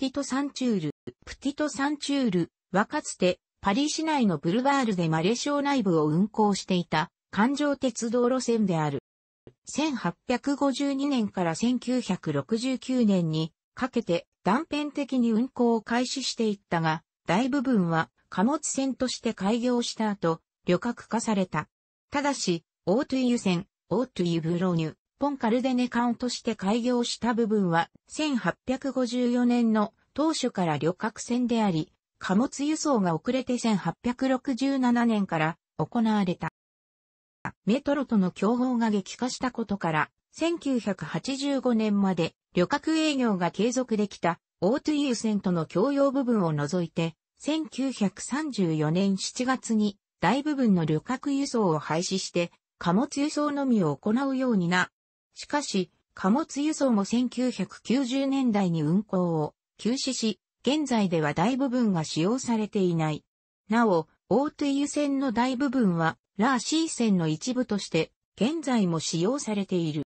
ティト・サンチュール。プティト・サンチュールはかつてパリ市内のブルバールでマレーシ省内部を運行していた環状鉄道路線である。1852年から1969年にかけて断片的に運行を開始していったが、大部分は貨物船として開業した後、旅客化された。ただし、オートゥイユ船、オートゥイユブロニュ、本カルデネカンとして開業した部分は、1854年の当初から旅客船であり、貨物輸送が遅れて1867年から行われた。メトロとの競合が激化したことから、1985年まで旅客営業が継続できたオート優先との共用部分を除いて、1934年7月に大部分の旅客輸送を廃止して貨物輸送のみを行うようになしかし、貨物輸送も1990年代に運行を休止し、現在では大部分が使用されていない。なお、大手輸線の大部分は、ラーシー線の一部として、現在も使用されている。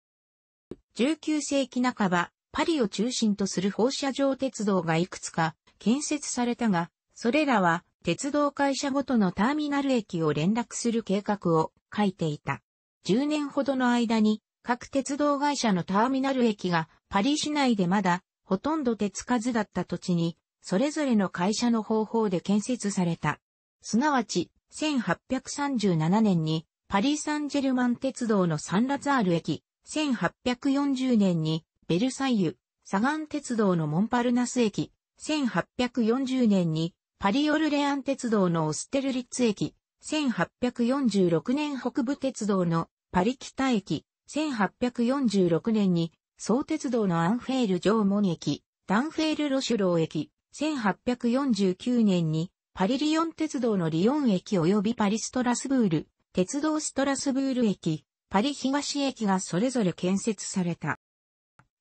19世紀半ば、パリを中心とする放射状鉄道がいくつか建設されたが、それらは鉄道会社ごとのターミナル駅を連絡する計画を書いていた。10年ほどの間に各鉄道会社のターミナル駅がパリ市内でまだほとんど手つかずだった土地に、それぞれの会社の方法で建設された。すなわち、1837年にパリ・サンジェルマン鉄道のサンラツアール駅、1840年にベルサイユ、サガン鉄道のモンパルナス駅、1840年にパリ・オルレアン鉄道のオステルリッツ駅、1846年北部鉄道のパリ北駅、1846年に、総鉄道のアンフェール・城門駅、ダンフェール・ロシュロー駅、1849年に、パリ・リヨン鉄道のリヨン駅及びパリ・ストラスブール、鉄道ストラスブール駅、パリ東駅がそれぞれ建設された。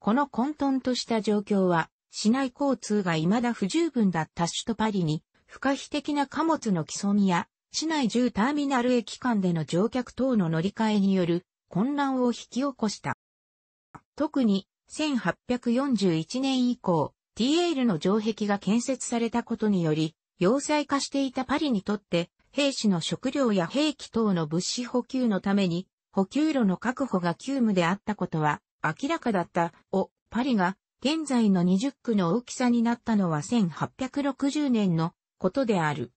この混沌とした状況は、市内交通が未だ不十分だった首都パリに、不可避的な貨物の既存や、市内10ターミナル駅間での乗客等の乗り換えによる混乱を引き起こした。特に、1841年以降、ティエールの城壁が建設されたことにより、要塞化していたパリにとって、兵士の食料や兵器等の物資補給のために、補給路の確保が急務であったことは明らかだったを、パリが現在の20区の大きさになったのは1860年のことである。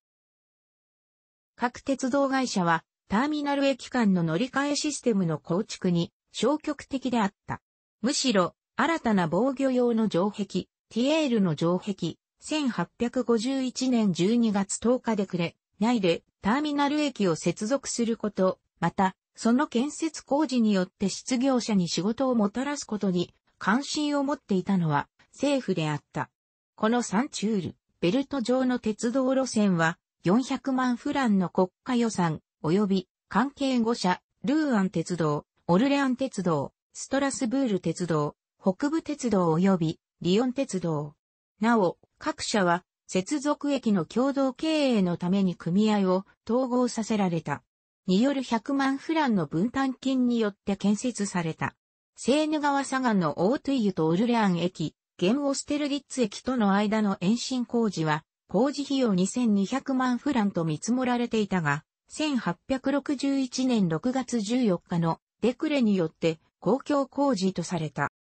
各鉄道会社はターミナル駅間の乗り換えシステムの構築に消極的であった。むしろ、新たな防御用の城壁、ティエールの城壁、1851年12月10日でくれ、内でターミナル駅を接続すること、また、その建設工事によって失業者に仕事をもたらすことに関心を持っていたのは政府であった。このサンチュール、ベルト上の鉄道路線は400万フランの国家予算、及び関係5社、ルーアン鉄道、オルレアン鉄道、ストラスブール鉄道、北部鉄道及びリヨン鉄道。なお、各社は接続駅の共同経営のために組合を統合させられた。による100万フランの分担金によって建設された。セーヌ川左岸のオートイユとオルレアン駅、ゲンオステルリッツ駅との間の延伸工事は、工事費用2200万フランと見積もられていたが、1861年6月14日のデクレによって公共工事とされた。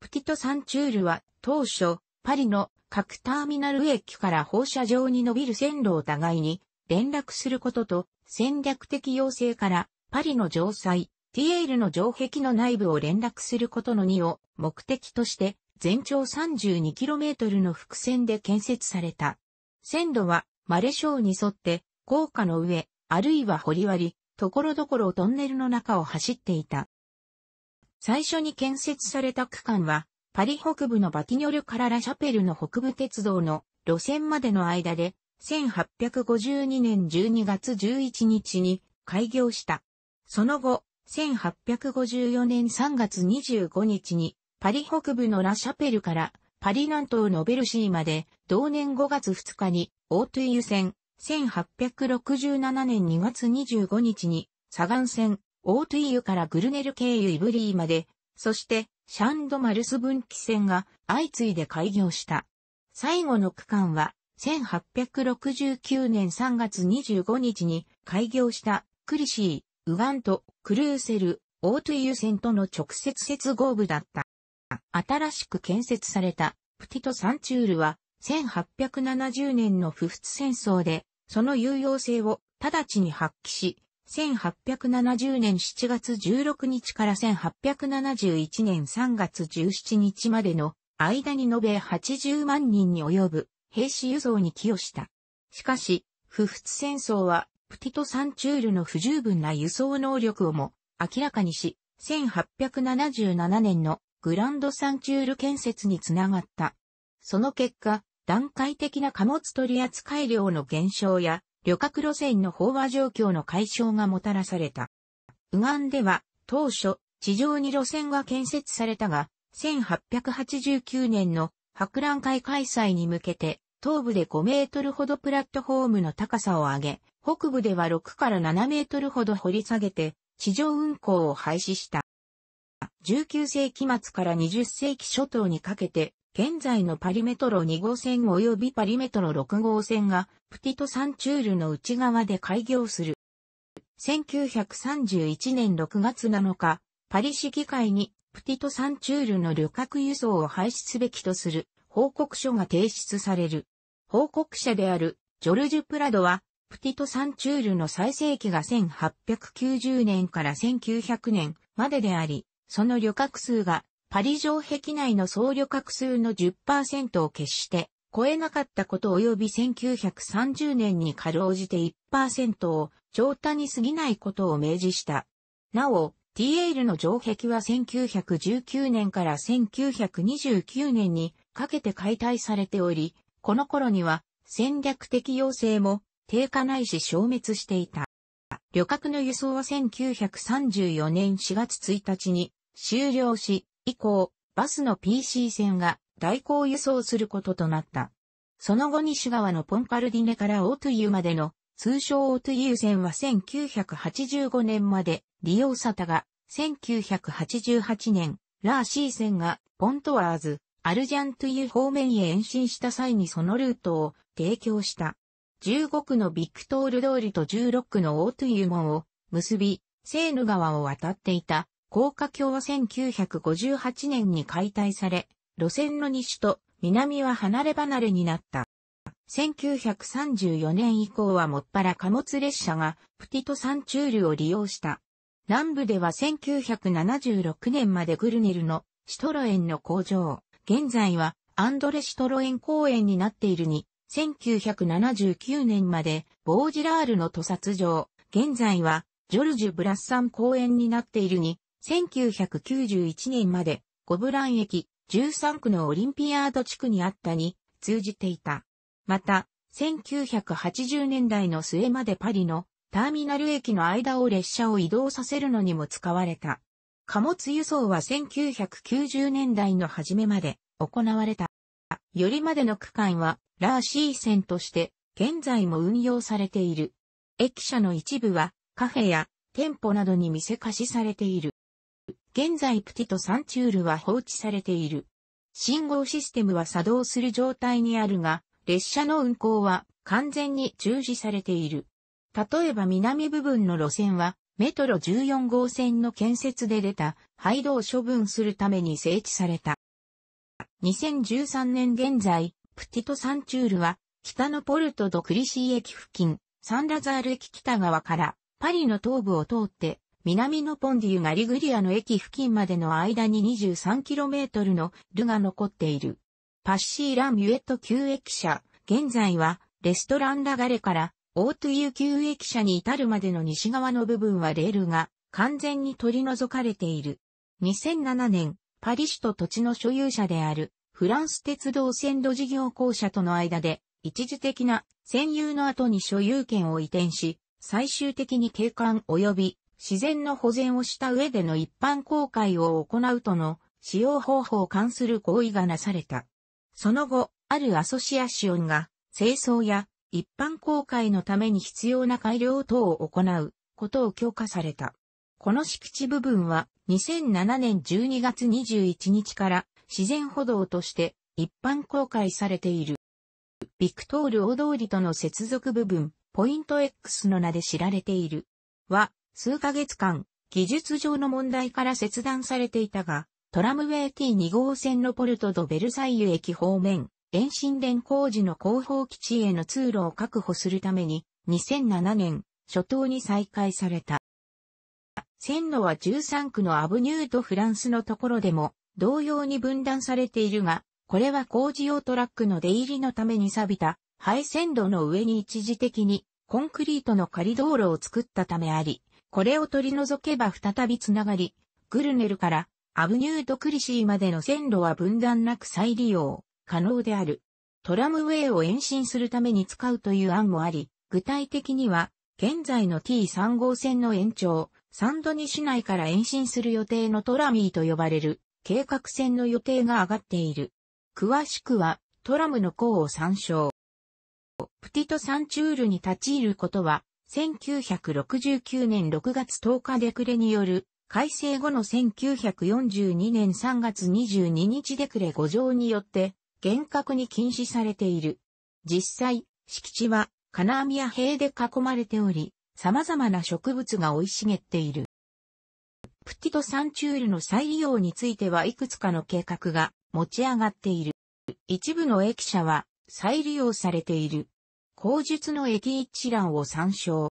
プティト・サンチュールは当初、パリの各ターミナル駅から放射状に伸びる線路を互いに連絡することと戦略的要請からパリの城塞、ティエールの城壁の内部を連絡することの2を目的として全長 32km の伏線で建設された。線路はマレショーに沿って高架の上、あるいは掘り割り、ところどころトンネルの中を走っていた。最初に建設された区間は、パリ北部のバティニョルからラシャペルの北部鉄道の路線までの間で、1852年12月11日に開業した。その後、1854年3月25日に、パリ北部のラシャペルからパリ南東のベルシーまで、同年5月2日に、オートゥイユ線、1867年2月25日に、サガン線、オートイユからグルネル経由イブリーまで、そして、シャンドマルス分岐線が相次いで開業した。最後の区間は、1869年3月25日に開業したクリシー、ウガント、クルーセル、オートイユ線との直接接合部だった。新しく建設されたプティト・サンチュールは1870年の不仏戦争で、その有用性を直ちに発揮し、1870年7月16日から1871年3月17日までの間に延べ80万人に及ぶ兵士輸送に寄与した。しかし、不仏戦争はプティト・サンチュールの不十分な輸送能力をも明らかにし、1877年のグランドサンチュール建設につながった。その結果、段階的な貨物取扱量の減少や、旅客路線の飽和状況の解消がもたらされた。ウガンでは、当初、地上に路線が建設されたが、1889年の博覧会開催に向けて、東部で5メートルほどプラットフォームの高さを上げ、北部では6から7メートルほど掘り下げて、地上運行を廃止した。19世紀末から20世紀初頭にかけて、現在のパリメトロ2号線及びパリメトロ6号線が、プティトサンチュールの内側で開業する。1931年6月7日、パリ市議会に、プティトサンチュールの旅客輸送を廃止すべきとする報告書が提出される。報告者であるジョルジュ・プラドは、プティト・サンチュールの最盛期が1890年から1900年までであり、その旅客数がパリ城壁内の総旅客数の10%を決して超えなかったこと及び1930年にかろうじて1%を上多に過ぎないことを明示した。なお、ティエールの城壁は1919年から1929年にかけて解体されており、この頃には戦略的要請も低下ないし消滅していた。旅客の輸送は1934年4月1日に終了し、以降、バスの PC 線が代行輸送することとなった。その後西側のポンカルディネからオートゥーまでの通称オートゥー線は1985年まで利用さたが1988年ラーシー線がポントワーズ、アルジャントゥー方面へ延伸した際にそのルートを提供した。15区のビクトール通りと16区のオートゥー門を結び、セーヌ川を渡っていた高架橋は1958年に解体され、路線の西と南は離れ離れになった。1934年以降はもっぱら貨物列車がプティトサンチュールを利用した。南部では1976年までグルネルのシトロエンの工場、現在はアンドレシトロエン公園になっているに、1979年までボージラールの屠殺場、現在はジョルジュ・ブラッサン公園になっているに、1991年まで、ゴブラン駅13区のオリンピアード地区にあったに通じていた。また、1980年代の末までパリのターミナル駅の間を列車を移動させるのにも使われた。貨物輸送は1990年代の初めまで行われた。よりまでの区間はラーシー線として現在も運用されている。駅舎の一部はカフェや店舗などに見せ貸しされている。現在プティとサンチュールは放置されている。信号システムは作動する状態にあるが、列車の運行は完全に中止されている。例えば南部分の路線は、メトロ14号線の建設で出た廃道を処分するために整地された。2013年現在、プティトサンチュールは、北のポルトドクリシー駅付近、サンラザール駅北側から、パリの東部を通って、南のポンディウがリグリアの駅付近までの間に 23km のルが残っている。パッシーラ・ミュエット旧駅舎、現在はレストランラガレからオートゥユ旧駅舎に至るまでの西側の部分はレールが完全に取り除かれている。2007年、パリ市と土地の所有者であるフランス鉄道線路事業公社との間で一時的な占有の後に所有権を移転し、最終的に景観及び自然の保全をした上での一般公開を行うとの使用方法を関する合意がなされた。その後、あるアソシアシオンが清掃や一般公開のために必要な改良等を行うことを強化された。この敷地部分は2007年12月21日から自然歩道として一般公開されている。ビクトール大通りとの接続部分、ポイント X の名で知られている。は、数ヶ月間、技術上の問題から切断されていたが、トラムウェイ T2 号線のポルトド・ベルサイユ駅方面、遠心電工事の後方基地への通路を確保するために、2007年、初頭に再開された。線路は13区のアブニューとフランスのところでも、同様に分断されているが、これは工事用トラックの出入りのために錆びた、廃線路の上に一時的に、コンクリートの仮道路を作ったためあり、これを取り除けば再びつながり、グルネルからアブニュードクリシーまでの線路は分断なく再利用可能である。トラムウェイを延伸するために使うという案もあり、具体的には現在の T3 号線の延長、サンドニ市内から延伸する予定のトラミーと呼ばれる計画線の予定が上がっている。詳しくはトラムの項を参照。プティトサンチュールに立ち入ることは1969年6月10日デクレによる、改正後の1942年3月22日デクレ5条によって、厳格に禁止されている。実際、敷地は、金網や塀で囲まれており、様々な植物が生い茂っている。プティトサンチュールの再利用についてはいくつかの計画が持ち上がっている。一部の駅舎は再利用されている。砲術の駅一覧を参照。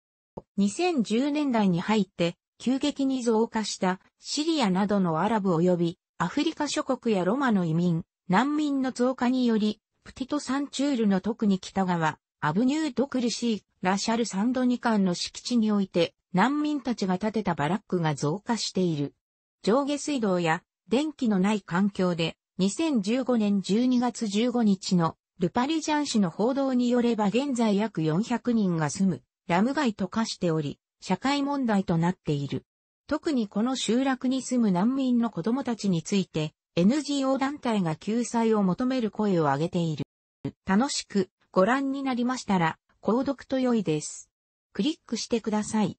2010年代に入って急激に増加したシリアなどのアラブ及びアフリカ諸国やロマの移民、難民の増加により、プティト・サンチュールの特に北側、アブニュー・ド・クルシー、ラシャル・サンドニカンの敷地において、難民たちが建てたバラックが増加している。上下水道や電気のない環境で、2015年12月15日のルパリジャン氏の報道によれば現在約400人が住むラム街と化しており、社会問題となっている。特にこの集落に住む難民の子供たちについて NGO 団体が救済を求める声を上げている。楽しくご覧になりましたら、購読と良いです。クリックしてください。